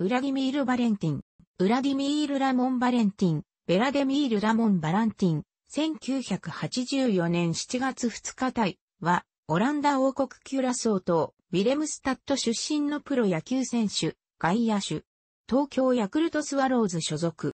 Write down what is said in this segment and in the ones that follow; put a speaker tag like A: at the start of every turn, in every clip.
A: ウラディミール・バレンティン、ウラディミール・ラモン・バレンティン、ベラデミール・ラモン・バランティン、1984年7月2日対は、オランダ王国キュラソー島、ィレムスタット出身のプロ野球選手、外野手、東京ヤクルトスワローズ所属。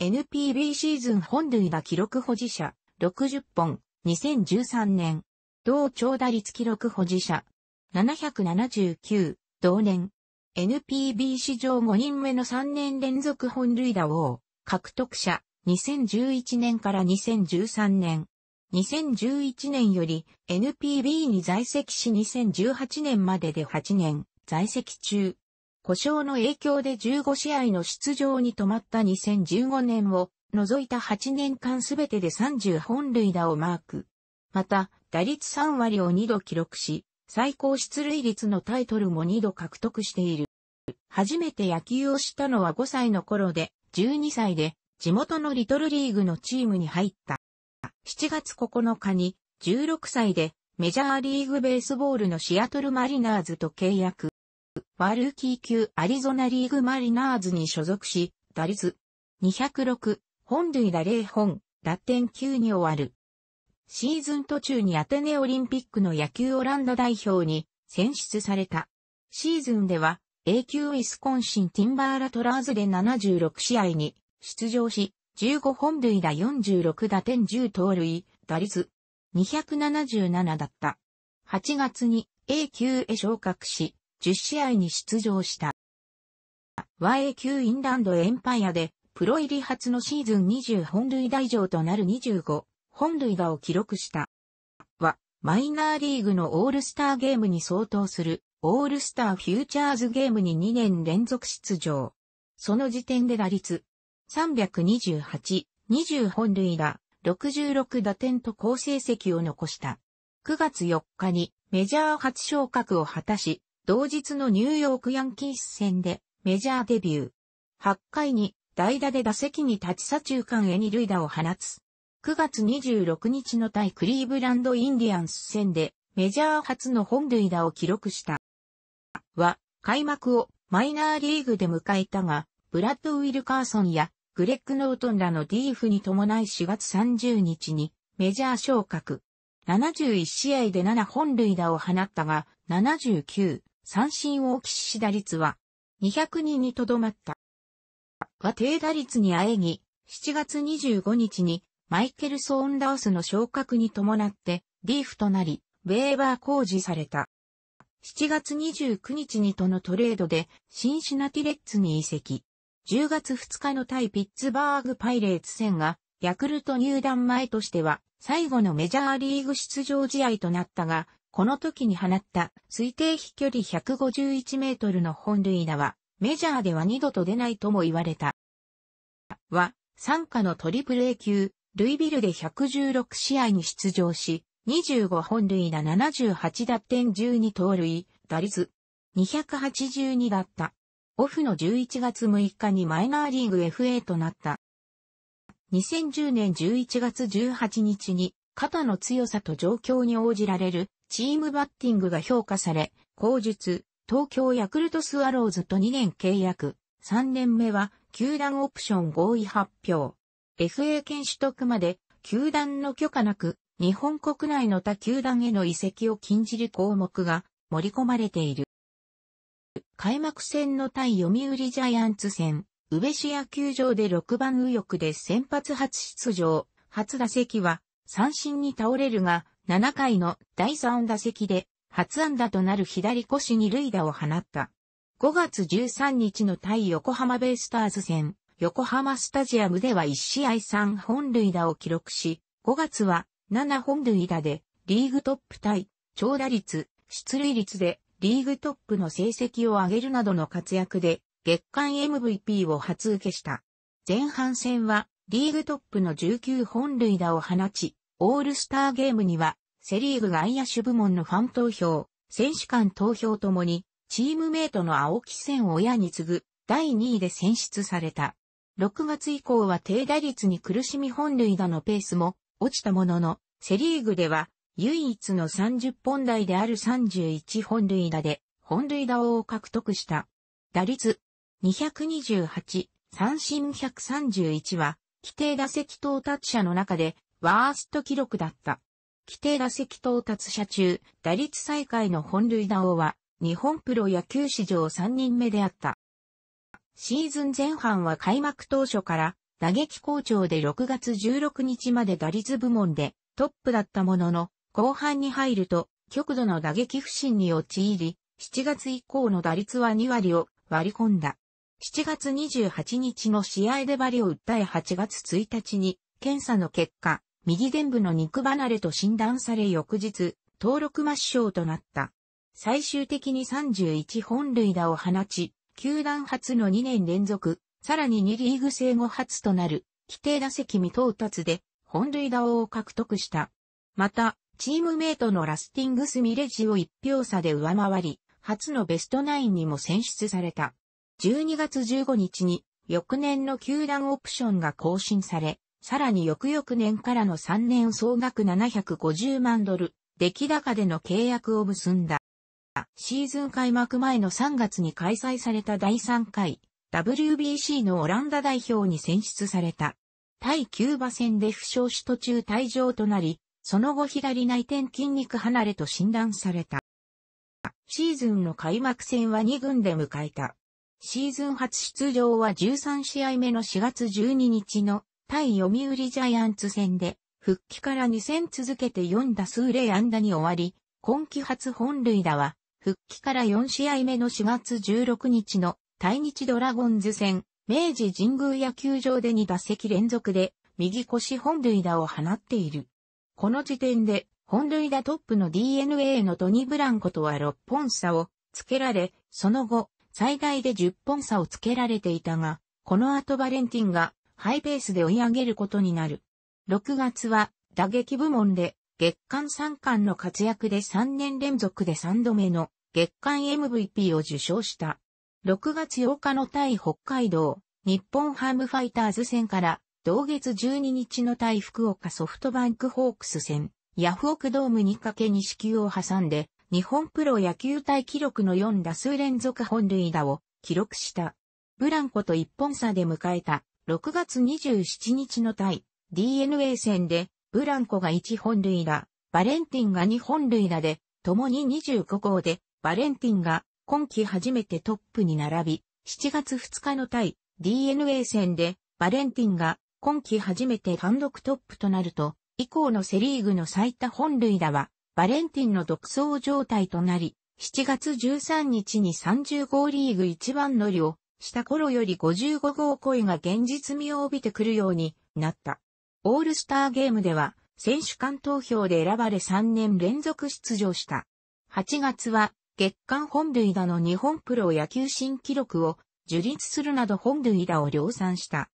A: NPB シーズン本塁打記録保持者、60本、2013年、同長打率記録保持者、779、同年、NPB 史上5人目の3年連続本塁打王、獲得者、2011年から2013年。2011年より NPB に在籍し2018年までで8年在籍中。故障の影響で15試合の出場に止まった2015年を除いた8年間すべてで30本塁打をマーク。また、打率3割を2度記録し、最高出塁率のタイトルも2度獲得している。初めて野球をしたのは5歳の頃で、12歳で地元のリトルリーグのチームに入った。7月9日に16歳でメジャーリーグベースボールのシアトルマリナーズと契約。ワルーキー級アリゾナリーグマリナーズに所属し、打率206、本塁打0本、打点9に終わる。シーズン途中にアテネオリンピックの野球オランダ代表に選出された。シーズンでは A 級ウィスコンシンティンバーラトラーズで76試合に出場し、15本塁打46打点10盗塁、打率277だった。8月に A 級へ昇格し、10試合に出場した。YA 級インランドエンパイアで、プロ入り初のシーズン20本塁打以上となる25本塁打を記録した。は、マイナーリーグのオールスターゲームに相当する、オールスターフューチャーズゲームに2年連続出場。その時点で打率、328、20本塁打、66打点と好成績を残した。9月4日にメジャー初昇格を果たし、同日のニューヨークヤンキース戦でメジャーデビュー。8回に代打で打席に立ち左中間へ二塁打を放つ。9月26日の対クリーブランドインディアンス戦でメジャー初の本塁打を記録した。は、開幕をマイナーリーグで迎えたが、ブラッド・ウィルカーソンやグレッグ・ノートンらの DF に伴い4月30日にメジャー昇格。71試合で7本塁打を放ったが、79、三振を起し打率は200人にとどまった。は低打率にあえぎ、7月25日にマイケル・ソーンダースの昇格に伴って、リーフとなり、ウェーバー工事された。7月29日にとのトレードで、シンシナティレッツに移籍。10月2日の対ピッツバーグパイレーツ戦が、ヤクルト入団前としては、最後のメジャーリーグ出場試合となったが、この時に放った推定飛距離151メートルの本塁打は、メジャーでは二度と出ないとも言われた。は、参加のトリプル A 級、ルイビルで116試合に出場し、25本塁打78打点12盗塁、打率282だった。オフの11月6日にマイナーリーグ FA となった。2010年11月18日に肩の強さと状況に応じられるチームバッティングが評価され、後述、東京ヤクルトスワローズと2年契約、3年目は球団オプション合意発表。FA 権取得まで、球団の許可なく、日本国内の他球団への移籍を禁じる項目が盛り込まれている。開幕戦の対読売ジャイアンツ戦、宇部市野球場で6番右翼で先発初出場、初打席は三振に倒れるが、7回の第3打席で初安打となる左腰に塁打を放った。5月13日の対横浜ベイスターズ戦、横浜スタジアムでは1試合3本塁打を記録し、5月は7本塁打でリーグトップ対長打率、出塁率でリーグトップの成績を上げるなどの活躍で月間 MVP を初受けした。前半戦はリーグトップの19本塁打を放ち、オールスターゲームにはセリーグ外野手部門のファン投票、選手間投票ともにチームメイトの青木戦親に次ぐ第2位で選出された。6月以降は低打率に苦しみ本塁打のペースも落ちたものの、セリーグでは唯一の30本台である31本塁打で本塁打王を獲得した。打率228、三振131は、規定打席到達者の中でワースト記録だった。規定打席到達者中、打率最下位の本塁打王は、日本プロ野球史上3人目であった。シーズン前半は開幕当初から打撃好調で6月16日まで打率部門でトップだったものの、後半に入ると極度の打撃不振に陥り、7月以降の打率は2割を割り込んだ。7月28日の試合でバリを訴え8月1日に検査の結果、右臀部の肉離れと診断され翌日、登録抹消となった。最終的に31本塁打を放ち、球団初の2年連続、さらに2リーグ制後初となる、規定打席未到達で、本塁打王を獲得した。また、チームメイトのラスティングス・ミレジを1票差で上回り、初のベストナインにも選出された。12月15日に、翌年の球団オプションが更新され、さらに翌々年からの3年総額750万ドル、出来高での契約を結んだ。シーズン開幕前の3月に開催された第3回 WBC のオランダ代表に選出された。対キューバ戦で負傷し途中退場となり、その後左内転筋肉離れと診断された。シーズンの開幕戦は2軍で迎えた。シーズン初出場は13試合目の4月12日の対読売ジャイアンツ戦で、復帰から2戦続けて4打数0安打に終わり、今季初本塁打は復帰から4試合目の4月16日の対日ドラゴンズ戦、明治神宮野球場で2打席連続で右腰本塁打を放っている。この時点で本塁打トップの DNA のトニ・ブランコとは6本差をつけられ、その後最大で10本差をつけられていたが、この後バレンティンがハイペースで追い上げることになる。6月は打撃部門で月間3冠の活躍で3年連続で3度目の月間 MVP を受賞した。6月8日の対北海道、日本ハムファイターズ戦から、同月12日の対福岡ソフトバンクホークス戦、ヤフオクドームにかけに支給を挟んで、日本プロ野球対記録の4打数連続本塁打を記録した。ブランコと1本差で迎えた6月27日の対 DNA 戦でブランコが1本塁打、バレンティンが2本塁打で共に25号でバレンティンが今季初めてトップに並び、7月2日の対 DNA 戦でバレンティンが今季初めて単独トップとなると、以降のセリーグの最多本塁打は、バレンティンの独走状態となり、7月13日に30号リーグ一番乗りをした頃より55号恋が現実味を帯びてくるようになった。オールスターゲームでは選手間投票で選ばれ3年連続出場した。8月は月間本塁打の日本プロ野球新記録を樹立するなど本塁打を量産した。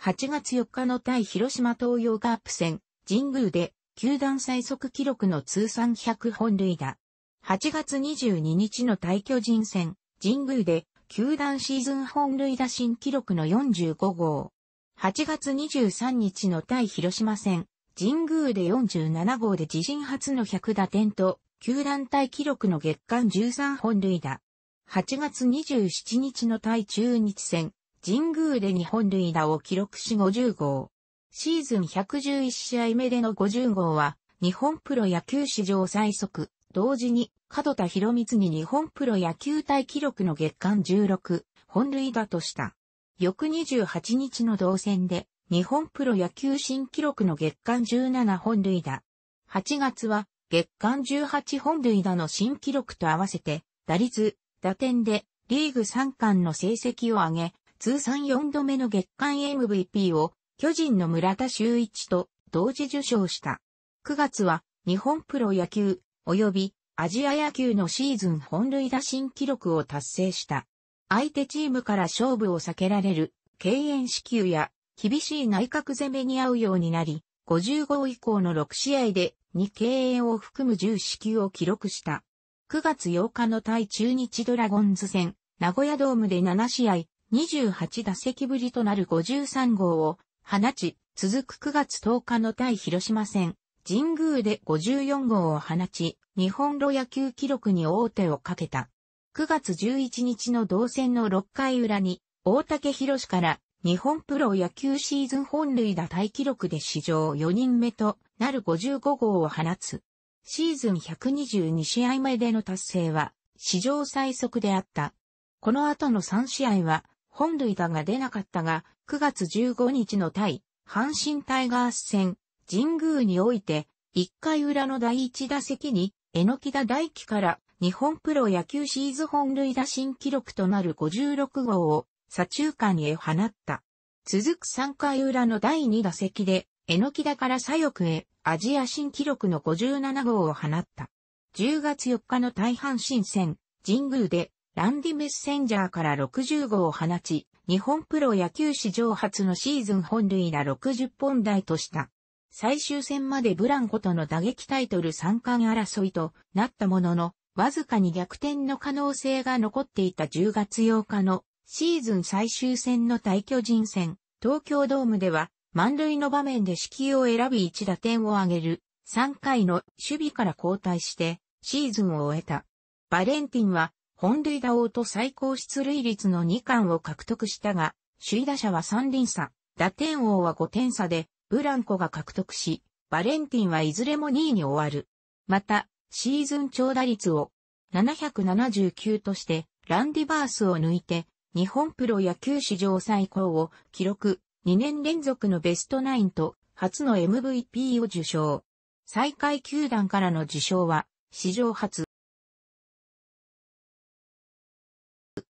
A: 8月4日の対広島東洋カープ戦、神宮で球団最速記録の通算100本塁打。8月22日の対巨人戦、神宮で球団シーズン本塁打新記録の45号。8月23日の対広島戦、神宮で47号で自身初の100打点と球団体記録の月間13本塁打。8月27日の対中日戦、神宮で2本塁打を記録し50号。シーズン111試合目での50号は、日本プロ野球史上最速、同時に、角田博光に日本プロ野球体記録の月間16、本塁打とした。翌28日の同戦で、日本プロ野球新記録の月間17本塁打。8月は、月間18本塁打の新記録と合わせて、打率、打点で、リーグ3冠の成績を上げ、通算4度目の月間 MVP を、巨人の村田修一と同時受賞した。9月は、日本プロ野球、及び、アジア野球のシーズン本塁打新記録を達成した。相手チームから勝負を避けられる、敬遠支給や、厳しい内角攻めに合うようになり、55以降の6試合でに敬遠を含む10死球を記録した。9月8日の対中日ドラゴンズ戦、名古屋ドームで7試合、28打席ぶりとなる53号を放ち、続く9月10日の対広島戦、神宮で54号を放ち、日本路野球記録に大手をかけた。9月11日の同戦の6回裏に、大竹博から日本プロ野球シーズン本塁打大記録で史上4人目となる55号を放つ。シーズン122試合前での達成は、史上最速であった。この後の3試合は、本塁打が出なかったが、9月15日の対、阪神タイガース戦、神宮において、1回裏の第1打席に、榎田大輝から日本プロ野球シーズン本塁打新記録となる56号を左中間へ放った。続く3回裏の第2打席でえのきだから左翼へアジア新記録の57号を放った。10月4日の大阪新戦、神宮でランディメッセンジャーから60号を放ち、日本プロ野球史上初のシーズン本塁打60本台とした。最終戦までブランコとの打撃タイトル3冠争いとなったものの、わずかに逆転の可能性が残っていた10月8日のシーズン最終戦の対巨人戦、東京ドームでは満塁の場面で指揮を選び1打点を挙げる、3回の守備から交代して、シーズンを終えた。バレンティンは、本塁打王と最高出塁率の2冠を獲得したが、首位打者は3輪差、打点王は5点差で、ブランコが獲得し、バレンティンはいずれも2位に終わる。また、シーズン長打率を779として、ランディバースを抜いて、日本プロ野球史上最高を記録、2年連続のベストナインと初の MVP を受賞。最下位球団からの受賞は史上初。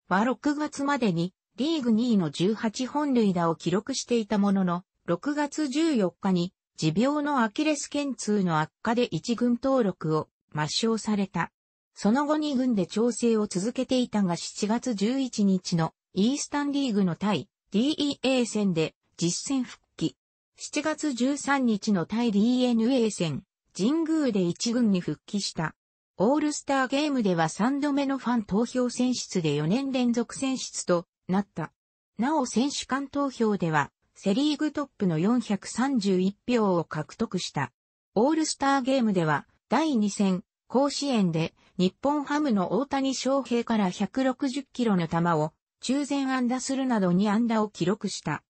A: は6月までにリーグ2位の18本塁打を記録していたものの、6月14日に持病のアキレス腱痛の悪化で1軍登録を抹消された。その後2軍で調整を続けていたが7月11日のイースタンリーグの対 DEA 戦で実戦復帰。7月13日の対 DNA 戦、神宮で1軍に復帰した。オールスターゲームでは3度目のファン投票選出で4年連続選出となった。なお選手間投票では、セリーグトップの431票を獲得した。オールスターゲームでは、第2戦、甲子園で、日本ハムの大谷翔平から160キロの球を、中前安打するなどに安打を記録した。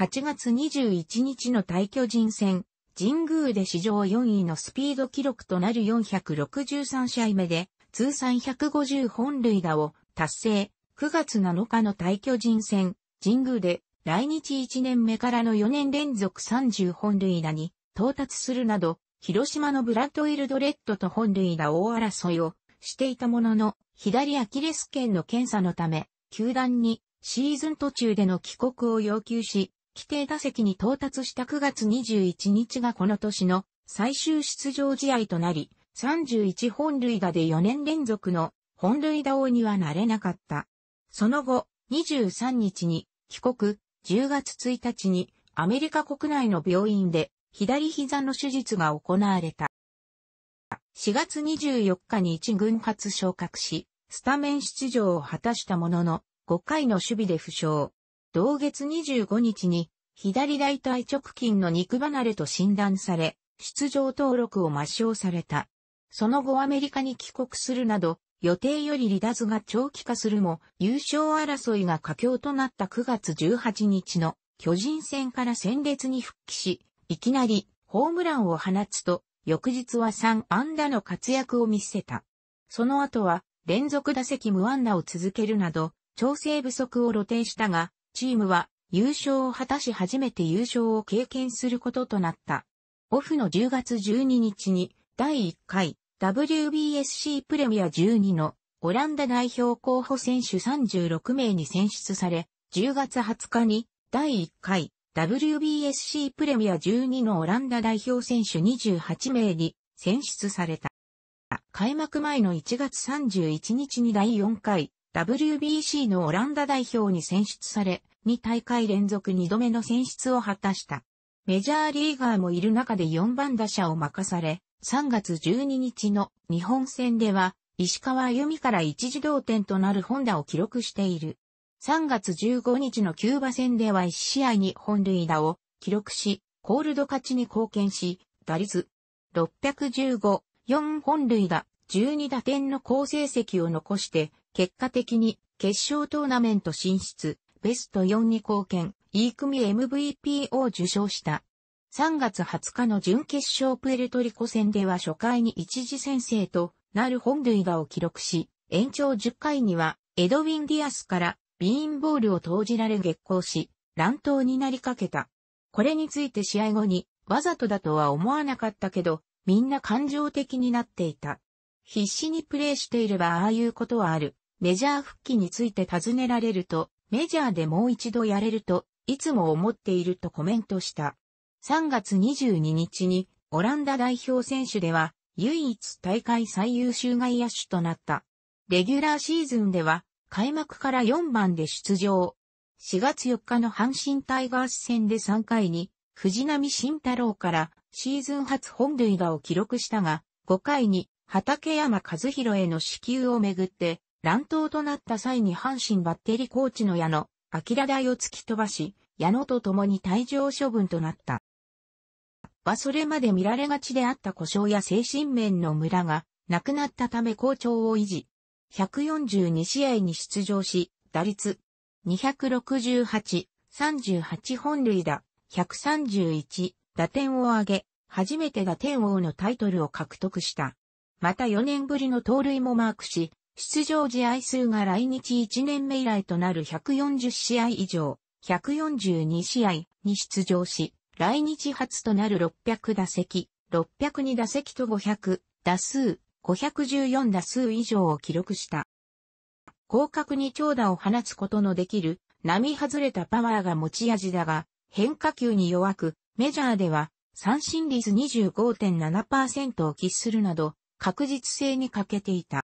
A: 8月21日の退巨人戦、神宮で史上4位のスピード記録となる463試合目で、通算150本塁打を達成。9月7日の退巨人戦、神宮で来日1年目からの4年連続30本塁打に到達するなど、広島のブラッドウィルドレッドと本塁打大争いをしていたものの、左アキレス腱の検査のため、球団にシーズン途中での帰国を要求し、規定打席に到達した9月21日がこの年の最終出場試合となり、31本塁打で4年連続の本塁打王にはなれなかった。その後、23日に帰国、10月1日にアメリカ国内の病院で左膝の手術が行われた。4月24日に一軍初昇格し、スタメン出場を果たしたものの、5回の守備で負傷。同月25日に左大腿直筋の肉離れと診断され、出場登録を抹消された。その後アメリカに帰国するなど、予定より離脱が長期化するも、優勝争いが佳境となった9月18日の巨人戦から戦列に復帰し、いきなりホームランを放つと、翌日は3安打の活躍を見せた。その後は連続打席無安打を続けるなど、調整不足を露呈したが、チームは優勝を果たし初めて優勝を経験することとなった。オフの10月12日に第1回 WBSC プレミア12のオランダ代表候補選手36名に選出され、10月20日に第1回 WBSC プレミア12のオランダ代表選手28名に選出された。開幕前の1月31日に第4回 WBC のオランダ代表に選出され、に大会連続2度目の選出を果たした。メジャーリーガーもいる中で4番打者を任され、3月12日の日本戦では、石川由美から一時同点となる本打を記録している。3月15日のキューバ戦では1試合に本塁打を記録し、コールド勝ちに貢献し、打率615、4本塁打、12打点の好成績を残して、結果的に決勝トーナメント進出、ベスト4に貢献、E 組 MVP を受賞した。3月20日の準決勝プエルトリコ戦では初回に一時先制となる本塁打を記録し、延長10回にはエドウィン・ディアスからビーンボールを投じられ激光し、乱闘になりかけた。これについて試合後に、わざとだとは思わなかったけど、みんな感情的になっていた。必死にプレーしていればああいうことはある。メジャー復帰について尋ねられると、メジャーでもう一度やれると、いつも思っているとコメントした。3月22日に、オランダ代表選手では、唯一大会最優秀外野手となった。レギュラーシーズンでは、開幕から4番で出場。4月4日の阪神タイガース戦で3回に、藤波慎太郎からシーズン初本塁打を記録したが、5回に畠山和弘への支給をめぐって、乱闘となった際に阪神バッテリーコーチの矢野、明台を突き飛ばし、矢野と共に退場処分となった。はそれまで見られがちであった故障や精神面のムラが、亡くなったため好調を維持。142試合に出場し、打率268、38本塁打、131打点を挙げ、初めて打点王のタイトルを獲得した。また4年ぶりの盗塁もマークし、出場試合数が来日1年目以来となる140試合以上、142試合に出場し、来日初となる600打席、602打席と500打数、514打数以上を記録した。広角に長打を放つことのできる、並外れたパワーが持ち味だが、変化球に弱く、メジャーでは三振率25.7%を喫するなど、確実性に欠けていた。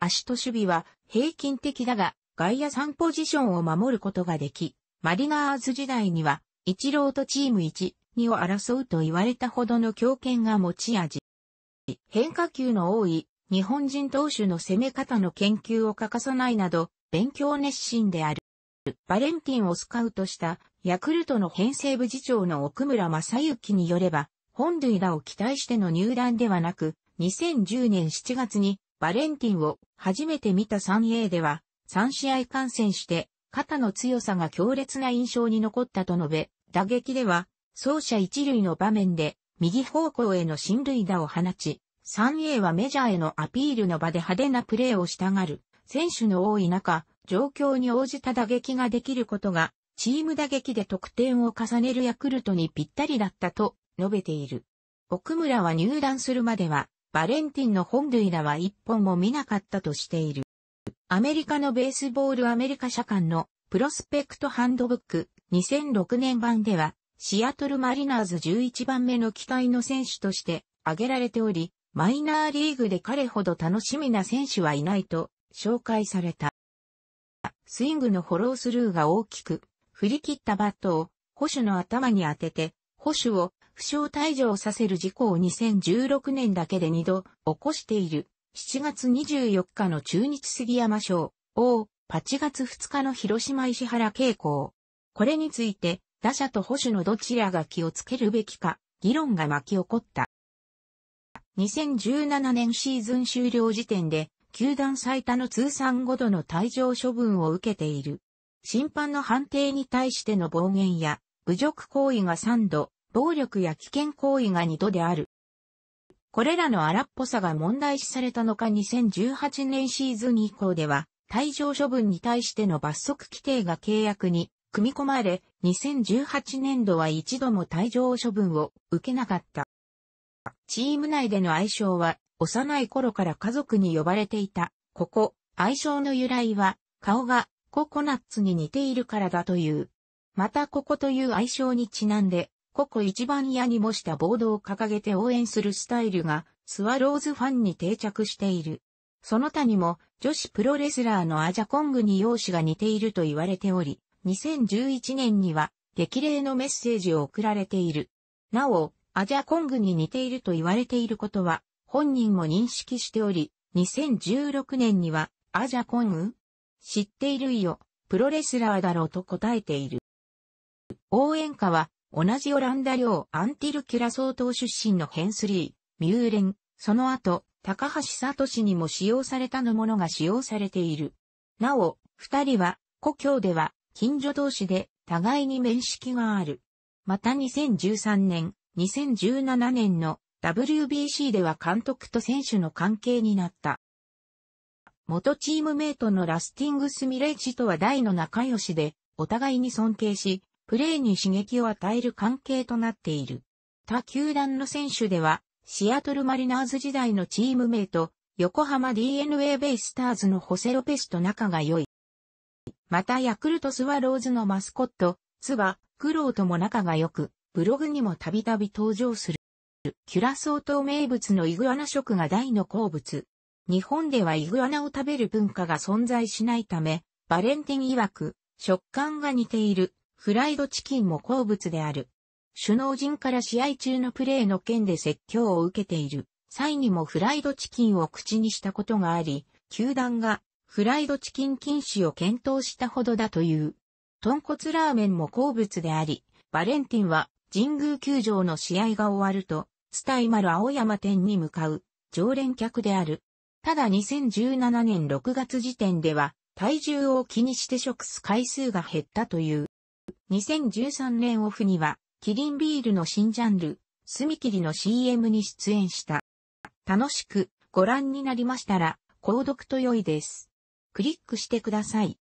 A: 足と守備は平均的だが、外野3ポジションを守ることができ、マリナーズ時代には、一郎とチーム1、2を争うと言われたほどの強権が持ち味。変化球の多い日本人投手の攻め方の研究を欠かさないなど、勉強熱心である。バレンティンをスカウトしたヤクルトの編成部次長の奥村正幸によれば、本塁打を期待しての入団ではなく、2010年7月にバレンティンを初めて見た 3A では、3試合観戦して、肩の強さが強烈な印象に残ったと述べ、打撃では、走者一塁の場面で、右方向への進塁打を放ち、3A はメジャーへのアピールの場で派手なプレーをしたがる、選手の多い中、状況に応じた打撃ができることが、チーム打撃で得点を重ねるヤクルトにぴったりだったと述べている。奥村は入団するまでは、バレンティンの本塁打は一本も見なかったとしている。アメリカのベースボールアメリカ社間のプロスペクトハンドブック2006年版では、シアトルマリナーズ11番目の期待の選手として挙げられており、マイナーリーグで彼ほど楽しみな選手はいないと紹介された。スイングのフォロースルーが大きく、振り切ったバットを保守の頭に当てて、保守を負傷退場させる事故を2016年だけで2度起こしている。7月24日の中日杉山賞、を8月2日の広島石原慶功。これについて、打者と保守のどちらが気をつけるべきか、議論が巻き起こった。2017年シーズン終了時点で、球団最多の通算5度の退場処分を受けている。審判の判定に対しての暴言や、侮辱行為が3度、暴力や危険行為が二度である。これらの荒っぽさが問題視されたのか2018年シーズン以降では、退場処分に対しての罰則規定が契約に組み込まれ、2018年度は一度も退場処分を受けなかった。チーム内での愛称は、幼い頃から家族に呼ばれていた。ここ、愛称の由来は、顔がココナッツに似ているからだという。またここという愛称にちなんで、こ一番屋に模したボードを掲げて応援するスタイルが、スワローズファンに定着している。その他にも、女子プロレスラーのアジャコングに容姿が似ていると言われており、2011年には、激励のメッセージを送られている。なお、アジャコングに似ていると言われていることは、本人も認識しており、2016年には、アジャコング知っているよ、プロレスラーだろうと答えている。応援歌は、同じオランダ領アンティル・キュラソー島出身のヘンスリー、ミューレン、その後、高橋聡にも使用されたのものが使用されている。なお、二人は、故郷では、近所同士で、互いに面識がある。また2013年、2017年の WBC では監督と選手の関係になった。元チームメイトのラスティングス・ミレイチとは大の仲良しで、お互いに尊敬し、プレーに刺激を与える関係となっている。他球団の選手では、シアトルマリナーズ時代のチーム名と、横浜 DNA ベイスターズのホセロペスと仲が良い。またヤクルトスワローズのマスコット、ツバ、クロウとも仲が良く、ブログにもたびたび登場する。キュラソー島名物のイグアナ食が大の好物。日本ではイグアナを食べる文化が存在しないため、バレンティン曰く、食感が似ているフライドチキンも好物である。首脳陣から試合中のプレーの件で説教を受けている際にもフライドチキンを口にしたことがあり、球団がフライドチキン禁止を検討したほどだという。豚骨ラーメンも好物であり、バレンティンは神宮球場の試合が終わると、スタイマル青山店に向かう常連客である。ただ2017年6月時点では体重を気にして食す回数が減ったという。2013年オフには、キリンビールの新ジャンル、スミキリの CM に出演した。楽しくご覧になりましたら、購読と良いです。クリックしてください。